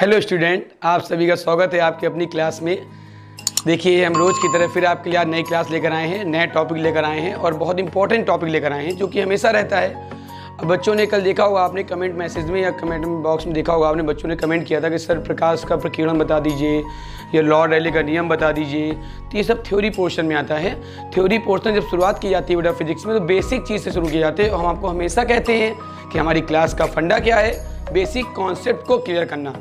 hello student आप सभी का स्वागत है आपकी अपनी क्लास में देखिए हम रोज़ की तरह फिर आपके लिए नई क्लास लेकर आए हैं नए टॉपिक लेकर आए हैं और बहुत इंपॉर्टेंट टॉपिक लेकर आए हैं जो कि हमेशा रहता है अब बच्चों ने कल देखा होगा आपने कमेंट मैसेज में या कमेंट बॉक्स में देखा होगा आपने बच्चों ने कमेंट किया था कि सर प्रकाश का प्रकीर्णन बता दीजिए या लॉर्ड रैली का नियम बता दीजिए तो ये सब थ्योरी पोर्शन में आता है थ्योरी पोर्शन जब शुरुआत की जाती है बेटा फिजिक्स में तो बेसिक चीज़ से शुरू किए जाते हैं और हम आपको हमेशा कहते हैं कि हमारी क्लास का फंडा क्या है बेसिक कॉन्सेप्ट को क्लियर करना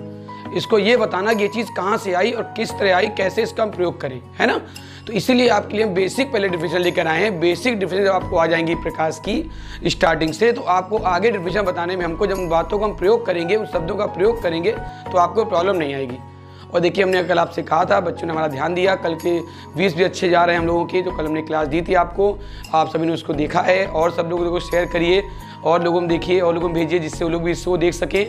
इसको ये बताना कि ये चीज़ कहाँ से आई और किस तरह आई कैसे इसका हम प्रयोग करें है ना तो इसीलिए आपके लिए बेसिक पहले डिफिनेशन लेकर आए हैं बेसिक जब आपको आ जाएंगी प्रकाश की स्टार्टिंग से तो आपको आगे डिफिनेशन बताने में हमको जब बातों का हम प्रयोग करेंगे उन शब्दों का प्रयोग करेंगे तो आपको प्रॉब्लम नहीं आएगी और देखिए हमने कल आपसे कहा था बच्चों ने हमारा ध्यान दिया कल के व्यूज भी अच्छे जा रहे हैं हम लोगों के जो तो कल हमने क्लास दी थी आपको आप सभी ने उसको देखा है और सब लोगों को शेयर करिए और लोगों में देखिए और लोगों में भेजिए जिससे वो लोग भी शो देख सकें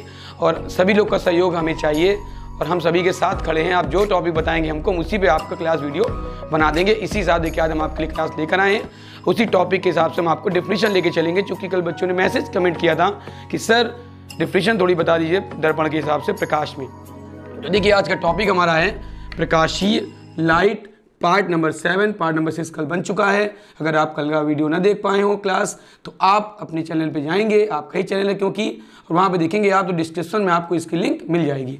और सभी लोग का सहयोग हमें चाहिए और हम सभी के साथ खड़े हैं आप जो टॉपिक बताएंगे हमको उसी पे आपका क्लास वीडियो बना देंगे इसी हिसाब देखिए आज हम आपके लिए क्लास लेकर आए हैं उसी टॉपिक के हिसाब से हम आपको डिफिनीशन लेके चलेंगे चूँकि कल बच्चों ने मैसेज कमेंट किया था कि सर डिफिनीशन थोड़ी बता दीजिए दर्पण के हिसाब से प्रकाश में तो देखिए आज का टॉपिक हमारा है प्रकाशीय light part number seven part number six कल बन चुका है अगर आप कल का वीडियो ना देख पाए हो क्लास तो आप अपने चैनल पे जाएंगे आपका ही चैनल है क्योंकि और वहाँ पे देखेंगे आप तो डिस्क्रिप्शन में आपको इसकी लिंक मिल जाएगी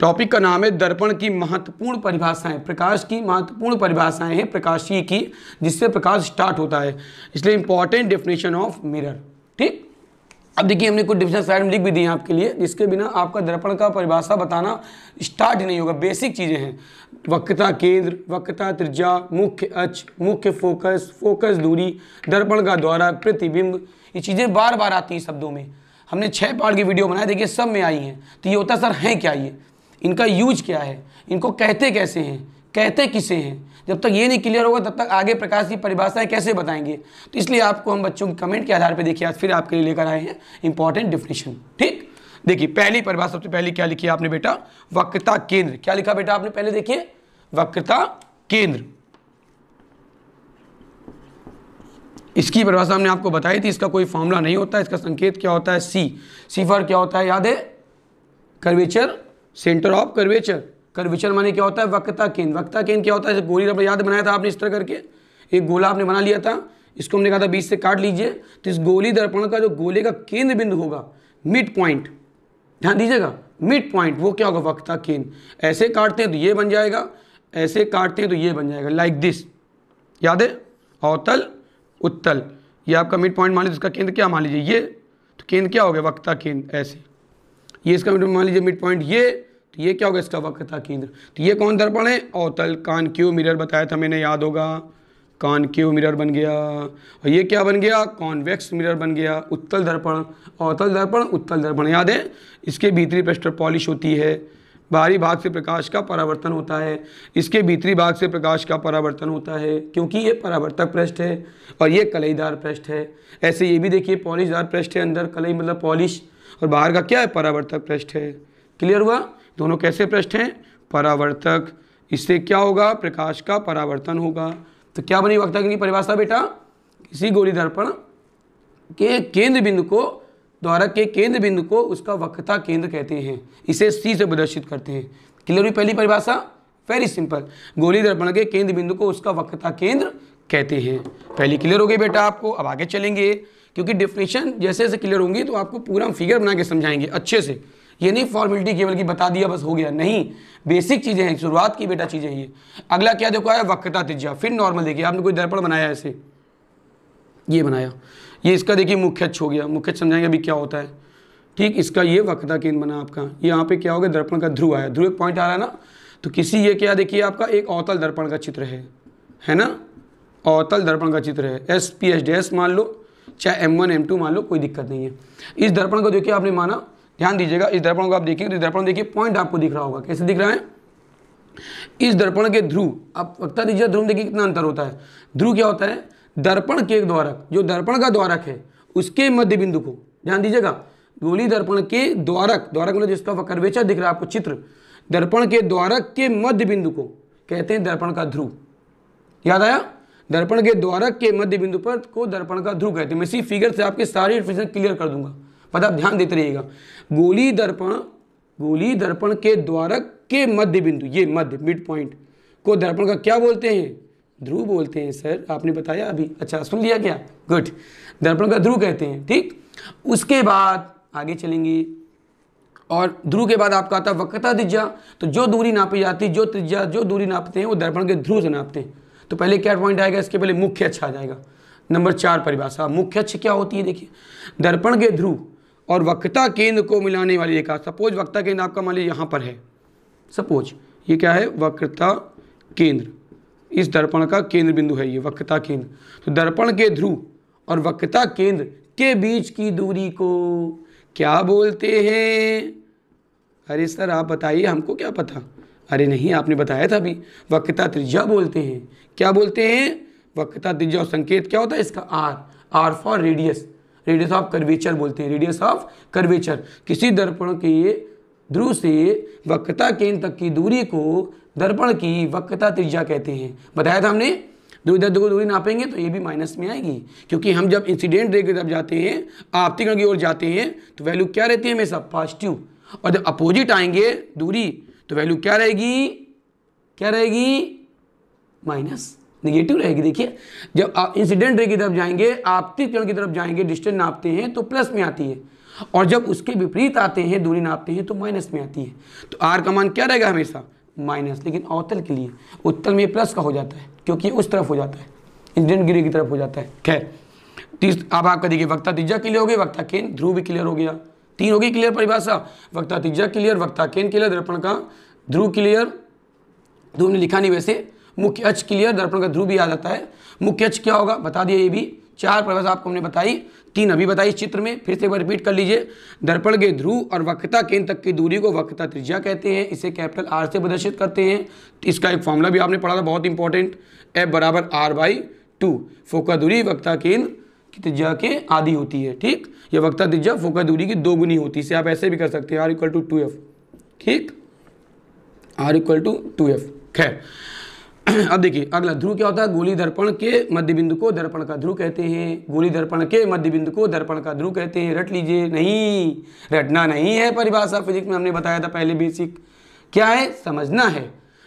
टॉपिक का नाम है दर्पण की महत्वपूर्ण परिभाषाएं प्रकाश की महत्वपूर्ण परिभाषाएं हैं प्रकाशी की जिससे प्रकाश स्टार्ट होता है इसलिए इंपॉर्टेंट डेफिनेशन ऑफ मिरर ठीक अब देखिए हमने कुछ डिफिशन साइड में लिख भी दिए हैं आपके लिए जिसके बिना आपका दर्पण का परिभाषा बताना स्टार्ट ही नहीं होगा बेसिक चीज़ें हैं वक्रता केंद्र वक्रता त्रिज्या मुख्य अच मुख्य फोकस फोकस दूरी दर्पण का द्वारा प्रतिबिंब ये चीज़ें बार बार आती हैं शब्दों में हमने छः पार्ट की वीडियो बनाए देखिए सब में आई हैं तो ये होता सर हैं क्या ये इनका यूज क्या है इनको कहते कैसे हैं कहते किसे हैं जब तक ये नहीं क्लियर होगा तब तक आगे प्रकाश की परिभाषाएं कैसे बताएंगे तो इसलिए आपको हम बच्चों के कमेंट के आधार पर देखिए आज फिर आपके लिए लेकर आए हैं इंपॉर्टेंट डिफिनेशन ठीक देखिए पहली परिभाषा सबसे पहले क्या लिखी आपने बेटा वक्रता केंद्र क्या लिखा बेटा आपने पहले देखिए वक्रता केंद्र इसकी परिभाषा हमने आपको बताई थी इसका कोई फॉर्मूला नहीं होता इसका संकेत क्या होता है सी सी फॉर क्या होता है याद है curvature centre of curvature curvature माने क्या होता है वक्ता केंद्र वक्ता केंद्र क्या होता है गोली रबड़ याद बनाया था आपने इस तरह करके एक गोला आपने बना लिया था इसको हमने कहा था बीच से काट लीजिए तो इस गोली दर्पण का जो गोले का केंद्र बिंदु होगा मिड पॉइंट ध्यान दीजिएगा मिड पॉइंट वो क्या होगा वक्ता केंद्र ऐसे काटते हैं तो ये बन जाएगा ऐसे काटते हैं तो ये बन जाएगा लाइक दिस याद है अवतल उत्तल ये आपका मिड पॉइंट मान लीजिए उसका केंद्र क्या मान लीजिए ये तो केंद्र क्या हो गया वक्ता केंद्र ऐसे ये इसका मान लीजिए मिड पॉइंट ये तो ये क्या होगा इसका वक्रता केंद्र तो ये कौन दर्पण है अवतल कान क्यू मिरर बताया था मैंने याद होगा कान क्यू मिरर बन गया और ये क्या बन गया कॉन्वेक्स मिरर बन गया उत्तल दर्पण अवतल दर्पण उत्तल दर्पण याद है इसके भीतरी पृष्ठ पॉलिश होती है बाहरी भाग से प्रकाश का परावर्तन होता है इसके भीतरी भाग से प्रकाश का परावर्तन होता है क्योंकि ये परावर्तक पृष्ठ है और ये कलईदार पृष्ठ है ऐसे ये भी देखिए पॉलिशदार पृष्ठ है अंदर कलई मतलब पॉलिश और बाहर का क्या है परावर्तक पृष्ठ है क्लियर हुआ दोनों कैसे पृष्ठ हैं परावर्तक इससे क्या होगा प्रकाश का परावर्तन होगा तो क्या बनी की परिभाषा बेटा किसी गोली दर्पण के केंद्र बिंदु को द्वारक के केंद्र बिंदु को उसका वक्ता केंद्र कहते हैं इसे सी से प्रदर्शित करते हैं क्लियर हुई पहली परिभाषा वेरी सिंपल गोली दर्पण के केंद्र बिंदु को उसका वक्ता केंद्र कहते हैं पहली क्लियर हो गई बेटा आपको अब आगे चलेंगे क्योंकि डिफिनेशन जैसे जैसे क्लियर होंगी तो आपको पूरा फिगर बना के समझाएंगे अच्छे से ये नहीं फॉर्मेलिटी केवल की बता दिया बस हो गया नहीं बेसिक चीज़ें हैं शुरुआत की बेटा चीज़ें ये अगला क्या देखो आया वक्रता तिजा फिर नॉर्मल देखिए आपने कोई दर्पण बनाया ऐसे ये बनाया ये इसका देखिए मुख्य हो गया मुख्य समझाएंगे अभी क्या होता है ठीक इसका ये वक्रता केंद्र बना आपका यहाँ पे क्या हो गया दर्पण का ध्रुव आया ध्रुव एक पॉइंट आ रहा है ना तो किसी ये क्या देखिए आपका एक अवतल दर्पण का चित्र है है ना अवतल दर्पण का चित्र है S P H D S मान लो चाहे एम वन एम टू मान लो कोई दिक्कत नहीं है इस दर्पण को देखिए आपने माना ध्यान दीजिएगा इस दर्पण को आप देखेंगे तो दर्पण देखिए पॉइंट आपको दिख रहा होगा कैसे दिख रहा है इस दर्पण के ध्रुव आप वक्ता दीजिए ध्रुव देखिए कितना अंतर होता है ध्रुव क्या होता है दर्पण के द्वारक जो दर्पण का द्वारक है उसके मध्य बिंदु को ध्यान दीजिएगा गोली दर्पण के द्वारक द्वारक मतलब जिसका वक्रवेचर दिख रहा है आपको चित्र दर्पण के द्वारक के मध्य बिंदु को कहते हैं दर्पण का ध्रुव याद आया दर्पण के द्वारक के मध्य बिंदु पर को दर्पण का ध्रुव कहते हैं मैं इसी फिगर से आपके सारी इन्फॉर्मेशन क्लियर कर दूंगा पद मतलब आप ध्यान देते रहिएगा गोली दर्पण गोली दर्पण के द्वारक के मध्य बिंदु ये मध्य मिड पॉइंट को दर्पण का क्या बोलते हैं ध्रुव बोलते हैं सर आपने बताया अभी अच्छा सुन लिया क्या गुड दर्पण का ध्रुव कहते हैं ठीक उसके बाद आगे चलेंगे और ध्रुव के बाद आपका आता वक्रता त्रिज्या तो जो दूरी नापी जाती जो त्रिज्या जो दूरी नापते हैं वो दर्पण के ध्रुव से नापते हैं तो पहले क्या पॉइंट आएगा इसके पहले मुख्य अच्छा आ जाएगा नंबर चार परिभाषा मुख्य अक्ष क्या होती है देखिए दर्पण के ध्रुव और वक्ता केंद्र को मिलाने वाली रेखा सपोज वक्ता केंद्र आपका मान लीजिए यहाँ पर है सपोज ये क्या है वक्रता केंद्र इस दर्पण का केंद्र बिंदु है ये वक्रता केंद्र तो दर्पण के ध्रुव और वक्रता केंद्र के बीच की दूरी को क्या बोलते हैं अरे सर आप बताइए हमको क्या पता अरे नहीं आपने बताया था अभी वक्रता त्रिज्या बोलते हैं क्या बोलते हैं वक्रता त्रिज्या और संकेत क्या होता है इसका R R for radius radius of curvature बोलते हैं रेडियस ऑफ कर्वेचर किसी दर्पण के ध्रुव से वक्रता केंद्र तक की दूरी को दर्पण की वक्रता त्रिज्या कहते हैं बताया था हमने दो इधर दो दूरी नापेंगे तो ये भी माइनस में आएगी क्योंकि हम जब इंसिडेंट रे की तरफ जाते हैं आपतिकरण की ओर जाते हैं तो वैल्यू क्या रहती है हमेशा पॉजिटिव और जब अपोजिट आएंगे दूरी तो वैल्यू क्या रहेगी क्या रहेगी माइनस निगेटिव रहेगी देखिए जब आप इंसिडेंट रे की तरफ जाएंगे आपती किरण की तरफ जाएंगे डिस्टेंस नापते हैं तो प्लस में आती है और जब उसके विपरीत आते हैं दूरी नापते हैं तो माइनस में आती है तो आर का मान क्या रहेगा हमेशा माइनस लेकिन अवतल के लिए उत्तल में प्लस का हो जाता है क्योंकि उस तरफ हो जाता है इंसिडेंट गिरे की तरफ हो जाता है खैर तीस अब आपका देखिए वक्ता तीजा क्लियर हो गया वक्ता केन ध्रुव भी क्लियर हो गया तीन होगी क्लियर परिभाषा वक्ता तीजा क्लियर वक्ता केन क्लियर दर्पण का ध्रुव क्लियर ध्रुव ने लिखा नहीं वैसे मुख्य अच्छ क्लियर दर्पण का ध्रुव भी याद आता है मुख्य अच्छ क्या होगा बता दिया ये भी चार प्रवेश आपको हमने बताई तीन अभी बताई चित्र में फिर से एक बार रिपीट कर लीजिए दर्पण के ध्रुव और वक्ता केंद्र तक की दूरी को वक्ता त्रिज्या कहते हैं इसे कैपिटल आर से प्रदर्शित करते हैं इसका एक फॉर्मूला भी आपने पढ़ा था बहुत इंपॉर्टेंट एफ बराबर आर बाई टू फोका दूरी वक्ता केंद्र की त्रिज्या के आधी होती है ठीक या वक्ता त्रिज्या फोका दूरी की दो गुनी होती है इसे आप ऐसे भी कर सकते हैं R equal to two F ठीक R equal to two F खैर अब देखिए अगला ध्रुव क्या होता है गोली दर्पण के मध्य बिंदु को दर्पण का ध्रुव कहते हैं गोली दर्पण के मध्य बिंदु को दर्पण का ध्रुव कहते हैं रट लीजिए नहीं रटना नहीं है परिभाषा फिजिक्स में हमने बताया था पहले बेसिक क्या है समझना है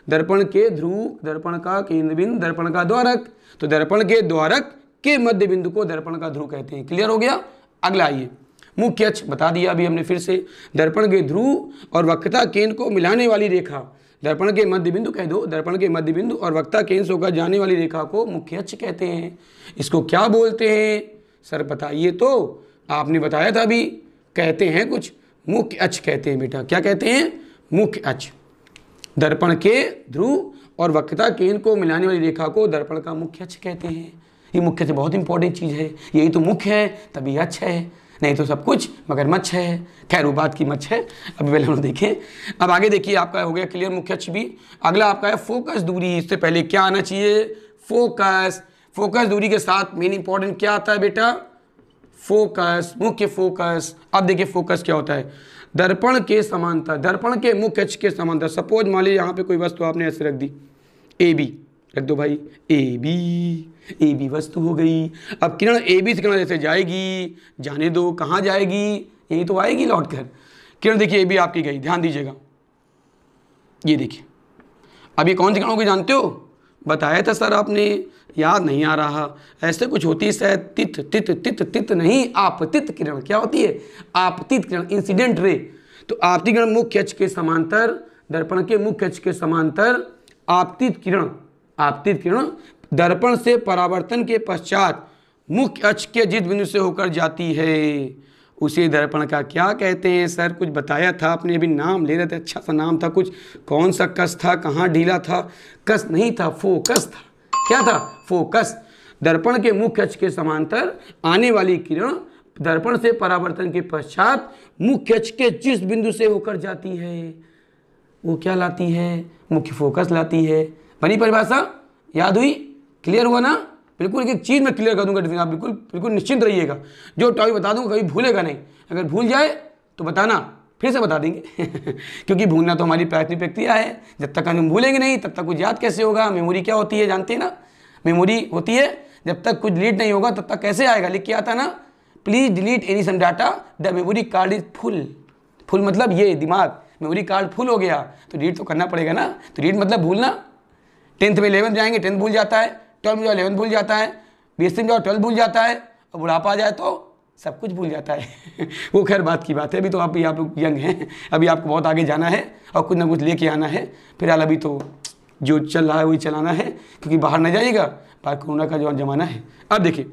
दर्पण के ध्रुव दर्पण का केंद्र बिंदु दर्पण का द्वारक तो दर्पण के द्वारक के मध्य बिंदु को दर्पण का ध्रुव कहते हैं क्लियर हो गया अगला आइए मुख्य अच्छ बता दिया अभी हमने फिर से दर्पण के ध्रुव और वक्रता केंद्र को मिलाने वाली रेखा दर्पण के मध्य बिंदु कह दो दर्पण के मध्य बिंदु और वक्ता केंद्र होकर जाने वाली रेखा को मुख्य अक्ष कहते हैं इसको क्या बोलते हैं सर बताइए तो आपने बताया था अभी कहते हैं कुछ मुख्य अक्ष कहते हैं बेटा क्या कहते हैं मुख्य अक्ष दर्पण के ध्रुव और वक्ता केंद्र को मिलाने वाली रेखा को दर्पण का मुख्य अक्ष कहते हैं ये मुख्य से बहुत इंपॉर्टेंट चीज़ है यही तो मुख्य है तभी अच्छा है नहीं तो सब कुछ मगर मच्छ है खैर उबाद की मच्छ है अब पहले हम देखें अब आगे देखिए आपका हो गया क्लियर मुख्य अच्छ भी अगला आपका है फोकस दूरी इससे पहले क्या आना चाहिए फोकस फोकस दूरी के साथ मेन इंपॉर्टेंट क्या आता है बेटा फोकस मुख्य फोकस अब देखिए फोकस क्या होता है दर्पण के समांतर दर्पण के मुख्य अच्छ के समांतर सपोज मान लीजिए यहाँ पे कोई वस्तु आपने ऐसे रख दी ए बी रख दो भाई ए बी ए बी वस्तु हो गई अब किरण ए बी से किरण जैसे जाएगी जाने दो कहाँ जाएगी यही तो आएगी लौट कर किरण देखिए ए बी आपकी गई ध्यान दीजिएगा ये देखिए अब ये कौन सी किरण होगी जानते हो बताया था सर आपने याद नहीं आ रहा ऐसे कुछ होती है तित तित तित तित नहीं आपतित किरण क्या होती है आपतित किरण इंसिडेंट रे तो आपतित किरण मुख्य अक्ष के समांतर दर्पण के मुख्य अक्ष के समांतर आपतित किरण आपतित किरण दर्पण से परावर्तन के पश्चात मुख्य अक्ष के जिस बिंदु से होकर जाती है उसे दर्पण का क्या कहते हैं सर कुछ बताया था आपने अभी नाम ले रहे थे अच्छा सा नाम था कुछ कौन सा कस था कहाँ ढीला था कस नहीं था फोकस था क्या था फोकस दर्पण के मुख्य अक्ष के समांतर आने वाली किरण दर्पण से परावर्तन के पश्चात मुख्य अक्ष के जिस बिंदु से होकर जाती है वो क्या लाती है मुख्य फोकस लाती है बनी परिभाषा याद हुई क्लियर हुआ ना बिल्कुल एक चीज़ मैं क्लियर कर दूंगा आप बिल्कुल बिल्कुल निश्चिंत रहिएगा जो टॉपिक बता दूंगा कभी भूलेगा नहीं अगर भूल जाए तो बताना फिर से बता देंगे क्योंकि भूलना तो हमारी प्राथमिक प्रक्रिया है जब तक हम भूलेंगे नहीं तब तक कुछ याद कैसे होगा मेमोरी क्या होती है जानते हैं ना मेमोरी होती है जब तक कुछ डिलीट नहीं होगा तब तक कैसे आएगा लिख के आता ना please delete any some data the memory card is full full मतलब ये दिमाग मेमोरी कार्ड फुल हो गया तो डिलीट तो करना पड़ेगा ना तो डिलीट मतलब भूलना टेंथ में इलेवंथ जाएंगे टेंथ भूल जाता है ट्वेल्थ में जाओ इलेवंथ भूल जाता है बी एस सी में जाओ ट्वेल्थ भूल जाता है और बुढ़ापा आ जाए तो सब कुछ भूल जाता है वो खैर बात की बात है अभी तो आप आप लोग यंग हैं अभी आपको बहुत आगे जाना है और कुछ ना कुछ लेके आना है फिलहाल अभी तो जो चल रहा है वही चलाना है क्योंकि बाहर ना जाइएगा बाहर कोरोना का जो ज़माना है अब देखिए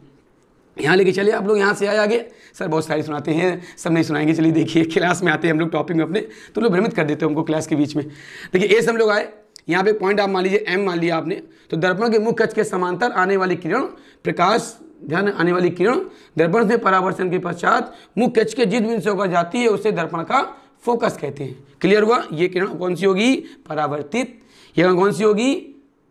यहाँ लेके चले आप लोग यहाँ से आए आगे सर बहुत सारी सुनाते हैं सब नहीं सुनाएंगे चलिए देखिए क्लास में आते हैं हम लोग टॉपिक में अपने तो लोग भ्रमित कर देते हैं हमको क्लास के बीच में देखिए ए से हम लोग आए यहाँ पे पॉइंट आप मान लीजिए एम मान लिया आपने तो दर्पण के मुख्य कक्ष के समांतर आने वाली किरण प्रकाश ध्यान आने वाली किरण दर्पण से परावर्तन के पश्चात मुख्य कक्ष के जिस बिंदु से होकर जाती है उसे दर्पण का फोकस कहते हैं क्लियर हुआ ये किरण कौन सी होगी परावर्तित यह कौन सी होगी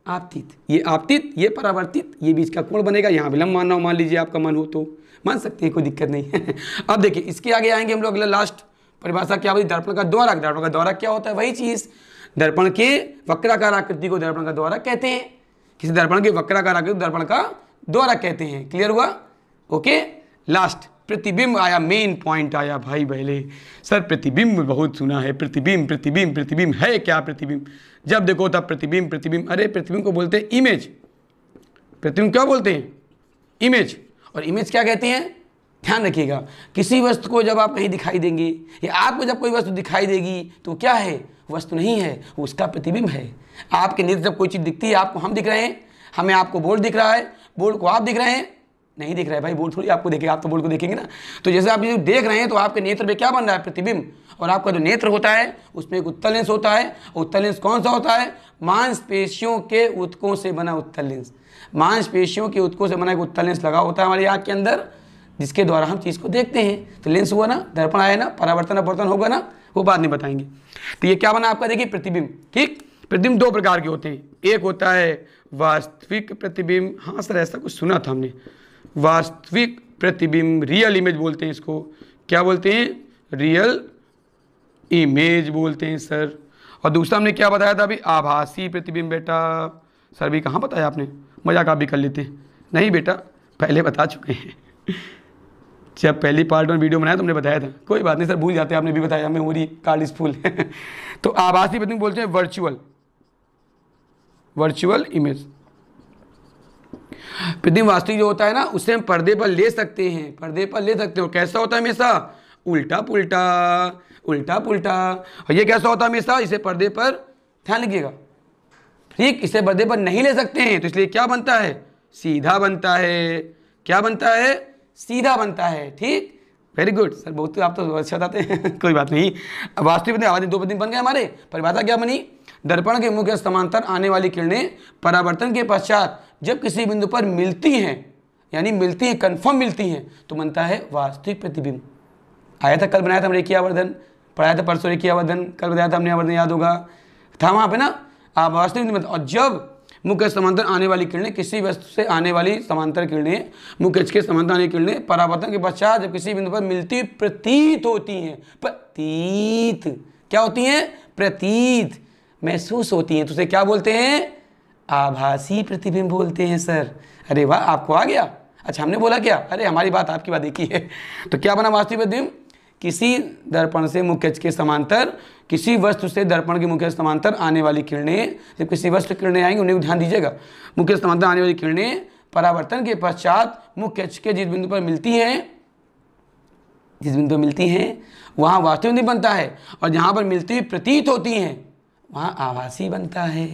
आपतित ये आपतित ये परावर्तित ये बीच का कोण बनेगा यहाँ विलंब मानना हो मान लीजिए आपका मन हो तो मान सकते हैं कोई दिक्कत नहीं है अब देखिए इसके आगे आएंगे हम लोग अगला लास्ट परिभाषा क्या होती है दर्पण का द्वारक दर्पण का द्वारक क्या होता है वही चीज़ दर्पण के वक्राकार आकृति को दर्पण का द्वारा कहते हैं किसी दर्पण के वक्राकार आकृति दर्पण का द्वारा कहते हैं क्लियर हुआ ओके लास्ट प्रतिबिंब आया मेन पॉइंट आया भाई पहले सर प्रतिबिंब बहुत सुना है प्रतिबिंब प्रतिबिंब प्रतिबिंब है क्या प्रतिबिंब जब देखो तब प्रतिबिंब प्रतिबिंब अरे प्रतिबिंब को बोलते हैं इमेज प्रतिबिंब क्या बोलते हैं इमेज और इमेज क्या कहते हैं ध्यान रखिएगा किसी वस्तु को जब आप कहीं दिखाई देंगे या आपको जब कोई वस्तु दिखाई देगी तो क्या है वस्तु नहीं है वो उसका प्रतिबिंब है आपके नेत्र जब कोई चीज़ दिखती है आपको हम दिख रहे हैं हमें आपको बोर्ड दिख रहा है बोर्ड को आप दिख रहे हैं नहीं दिख रहा है भाई बोर्ड थोड़ी आपको देखेगा आप तो बोर्ड को देखेंगे ना तो जैसे आप जो देख रहे हैं तो आपके नेत्र में क्या बन रहा है प्रतिबिंब और आपका जो नेत्र होता है उसमें एक उत्तल लेंस होता है उत्तल लेंस कौन सा होता है मांसपेशियों के उत्कों से बना उत्तल लेंस मांसपेशियों के उत्कों से बना एक उत्तल लेंस लगा होता है हमारी आँख के अंदर जिसके द्वारा हम चीज़ को देखते हैं तो लेंस हुआ ना दर्पण आया ना परावर्तन अपवर्तन होगा ना वो बाद में बताएंगे तो ये क्या बना आपका देखिए प्रतिबिंब ठीक प्रतिबिंब दो प्रकार के होते हैं एक होता है वास्तविक प्रतिबिंब हाँ सर ऐसा कुछ सुना था हमने वास्तविक प्रतिबिंब रियल इमेज बोलते हैं इसको क्या बोलते हैं रियल इमेज बोलते हैं सर और दूसरा हमने क्या बताया था अभी आभासी प्रतिबिंब बेटा सर भी कहाँ बताया आपने मजाक आप भी कर लेते हैं नहीं बेटा पहले बता चुके हैं जब अच्छा, पहली पार्ट में वीडियो बनाया तुमने बताया था कोई बात नहीं सर भूल जाते आपने भी बताया मेमोरी कार्ड इस फुल तो आवासीय प्रतिबिंब बोलते हैं वर्चुअल वर्चुअल इमेज प्रतिबिंब वास्तविक जो होता है ना उसे हम पर्दे पर ले सकते हैं पर्दे पर ले सकते हो कैसा होता है हमेशा उल्टा पुल्टा उल्टा पुल्टा और ये कैसा होता है हमेशा इसे पर्दे पर ध्यान लिखिएगा ठीक इसे पर्दे पर नहीं ले सकते हैं तो इसलिए क्या बनता है सीधा बनता है क्या बनता है सीधा बनता है ठीक वेरी गुड सर बहुत आप तो अच्छा बताते हैं कोई बात नहीं अब वास्तविक आवाज दो प्रतिबिंब बन गए हमारे परिभाषा क्या बनी दर्पण के मुख्य समांतर आने वाली किरणें परावर्तन के पश्चात जब किसी बिंदु पर मिलती हैं यानी मिलती हैं कन्फर्म मिलती हैं तो बनता है वास्तविक प्रतिबिंब आया था कल बनाया था हमने किया वर्धन पढ़ाया था परसों वर्धन कल बताया था हमने आवर्धन याद होगा था वहाँ पे ना आप वास्तविक और जब मुख्य समांतर आने वाली किरणें किसी वस्तु से आने वाली समांतर किरणें मुख्य के समांतर आने किरणें परावर्तन के पश्चात जब किसी बिंदु पर मिलती प्रतीत होती हैं प्रतीत क्या होती हैं प्रतीत महसूस होती हैं तो उसे क्या बोलते हैं आभासी प्रतिबिंब बोलते हैं सर अरे वाह आपको आ गया अच्छा हमने बोला क्या अरे हमारी बात आपकी बात देखी है तो क्या बना वास्तविक प्रतिबिंब किसी दर्पण से मुख्य के समांतर किसी वस्तु से दर्पण के मुख्य समांतर आने वाली किरणें जब किसी वस्तु किरणें आएंगी उन्हें ध्यान दीजिएगा मुख्य समांतर आने वाली किरणें परावर्तन के पश्चात मुख्य के जिस बिंदु पर मिलती हैं जिस बिंदु पर मिलती हैं वहाँ वास्तविक नहीं बनता है और जहाँ पर मिलती हुई प्रतीत होती हैं वहाँ आवासीय बनता है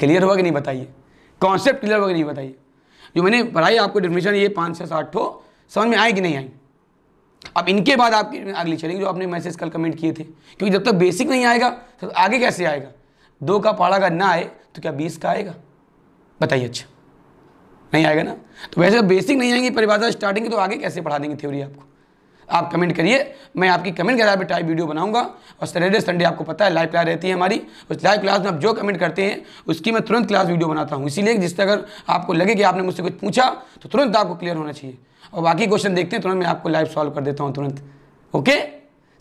क्लियर हुआ कि नहीं बताइए कॉन्सेप्ट क्लियर हुआ कि नहीं बताइए जो मैंने पढ़ाई आपको डिफिनेशन ये पाँच छः साठ ठो समझ में आए कि नहीं आई अब इनके बाद आपकी अगली चलेगी जो आपने मैसेज कल कमेंट किए थे क्योंकि जब तक बेसिक नहीं आएगा तो आगे कैसे आएगा दो का पहाड़ा का ना आए तो क्या बीस का आएगा बताइए अच्छा नहीं आएगा ना तो वैसे बेसिक नहीं आएंगी परिभाषा स्टार्टिंग तो आगे कैसे पढ़ा देंगे थ्योरी आपको आप कमेंट करिए मैं आपकी कमेंट के आधार पर टाइप वीडियो बनाऊंगा और सैटरडे संडे आपको पता है लाइव क्लास रहती है हमारी उस लाइव क्लास में आप जो कमेंट करते हैं उसकी मैं तुरंत क्लास वीडियो बनाता हूँ इसीलिए जिससे अगर आपको लगे कि आपने मुझसे कुछ पूछा तो तुरंत आपको क्लियर होना चाहिए और बाकी क्वेश्चन देखते हैं तुरंत मैं आपको लाइव सॉल्व कर देता हूँ तुरंत ओके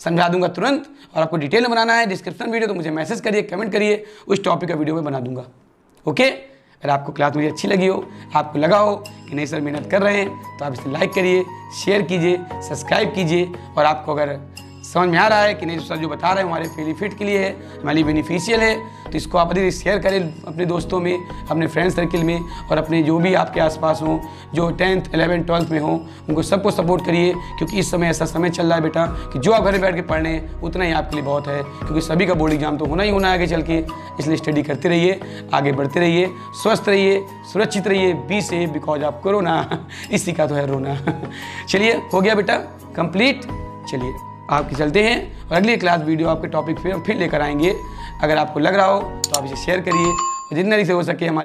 समझा दूंगा तुरंत और आपको डिटेल में बनाना है डिस्क्रिप्शन वीडियो तो मुझे मैसेज करिए कमेंट करिए उस टॉपिक का वीडियो मैं बना दूंगा ओके अगर आपको क्लास मेरी अच्छी लगी हो आपको लगा हो कि नहीं सर मेहनत कर रहे हैं तो आप इसे लाइक करिए शेयर कीजिए सब्सक्राइब कीजिए और आपको अगर समझ में आ रहा है कि नहीं सर जो बता रहे हैं हमारे बेनिफिट के लिए है हमारे लिए बेनिफिशियल है तो इसको आप अधिक शेयर करें अपने दोस्तों में अपने फ्रेंड सर्किल में और अपने जो भी आपके आसपास हों जो टेंथ एलेवेंथ ट्वेल्थ में हों उनको सबको सपोर्ट करिए क्योंकि इस समय ऐसा समय चल रहा है बेटा कि जो आप घर बैठ के पढ़ रहे हैं उतना ही आपके लिए बहुत है क्योंकि सभी का बोर्ड एग्जाम तो होना ही होना है आगे चल के इसलिए स्टडी करते रहिए आगे बढ़ते रहिए स्वस्थ रहिए सुरक्षित रहिए बी से बिकॉज आप करो ना इसी का तो है रोना चलिए हो गया बेटा कंप्लीट चलिए आपके चलते हैं और अगली क्लास वीडियो आपके टॉपिक पे हम फिर लेकर आएंगे अगर आपको लग रहा हो तो आप इसे शेयर करिए जितना से हो सके हमारे